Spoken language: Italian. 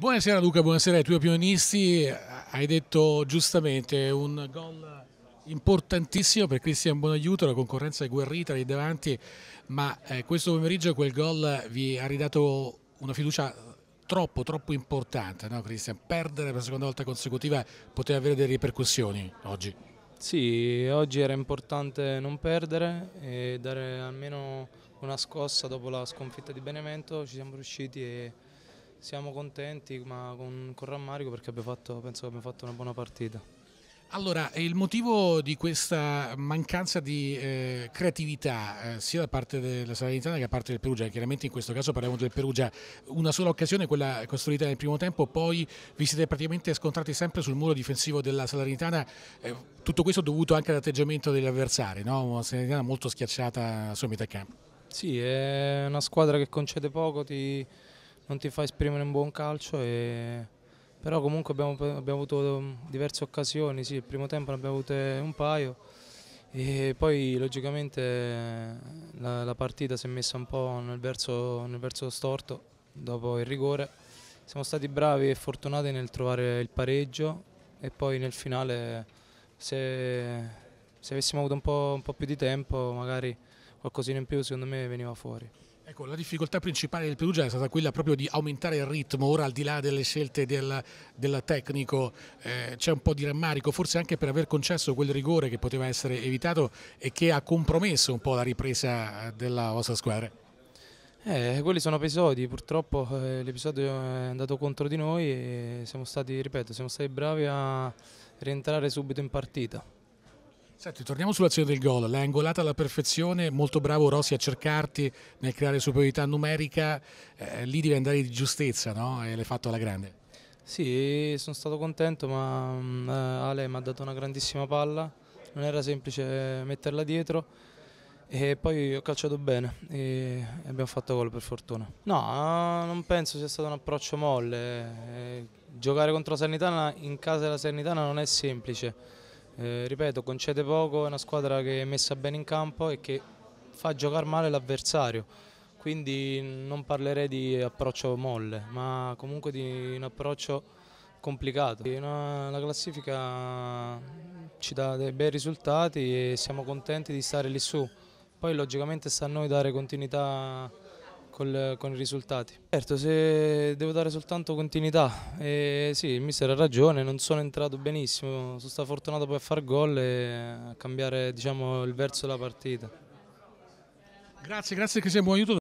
Buonasera Luca, buonasera ai tuoi pionisti. Hai detto giustamente un gol importantissimo per Cristian Buonaiuto, la concorrenza è guerrita lì davanti, ma eh, questo pomeriggio quel gol vi ha ridato una fiducia troppo, troppo importante, no Cristian? Perdere per la seconda volta consecutiva poteva avere delle ripercussioni oggi. Sì, oggi era importante non perdere e dare almeno una scossa dopo la sconfitta di Benevento, ci siamo riusciti e siamo contenti ma con, con rammarico perché fatto, penso che abbiamo fatto una buona partita. Allora, il motivo di questa mancanza di eh, creatività eh, sia da parte della Salernitana che da parte del Perugia, chiaramente in questo caso parliamo del Perugia, una sola occasione, quella costruita nel primo tempo, poi vi siete praticamente scontrati sempre sul muro difensivo della Salernitana, eh, tutto questo dovuto anche all'atteggiamento degli avversari, no? una Salernitana molto schiacciata a sua metà campo. Sì, è una squadra che concede poco, ti non ti fa esprimere un buon calcio, e... però comunque abbiamo, abbiamo, avuto diverse occasioni, sì, il primo tempo ne abbiamo avute un paio e poi logicamente la, la partita si è messa un po' nel verso, nel verso storto dopo il rigore. Siamo stati bravi e fortunati nel trovare il pareggio e poi nel finale se, se avessimo avuto un po', un po' più di tempo magari qualcosina in più secondo me veniva fuori. Ecco, la difficoltà principale del Perugia è stata quella proprio di aumentare il ritmo, ora al di là delle scelte del, del tecnico eh, c'è un po' di rammarico, forse anche per aver concesso quel rigore che poteva essere evitato e che ha compromesso un po' la ripresa della vostra squadra. Eh, quelli sono episodi, purtroppo eh, l'episodio è andato contro di noi e siamo stati, ripeto, siamo stati bravi a rientrare subito in partita. Senti, torniamo sull'azione del gol, l'ha angolata alla perfezione, molto bravo Rossi a cercarti nel creare superiorità numerica, eh, lì devi andare di giustezza no? e l'hai fatto alla grande. Sì, sono stato contento ma mm, eh, Ale mi ha dato una grandissima palla, non era semplice eh, metterla dietro e poi ho calciato bene e abbiamo fatto gol per fortuna. No, eh, non penso sia stato un approccio molle, giocare contro la Sanitana in casa della Sanitana non è semplice eh, ripeto, concede poco, è una squadra che è messa bene in campo e che fa giocare male l'avversario, quindi non parlerei di approccio molle, ma comunque di un approccio complicato. la classifica ci dà dei bei risultati e siamo contenti di stare lì su. Poi logicamente sta a noi dare continuità col, con i risultati. Certo, se devo dare soltanto continuità, e eh, sì, il mister ha ragione, non sono entrato benissimo, sono stato fortunato poi a far gol e a cambiare diciamo, il verso della partita. Grazie, grazie che sei buon aiuto.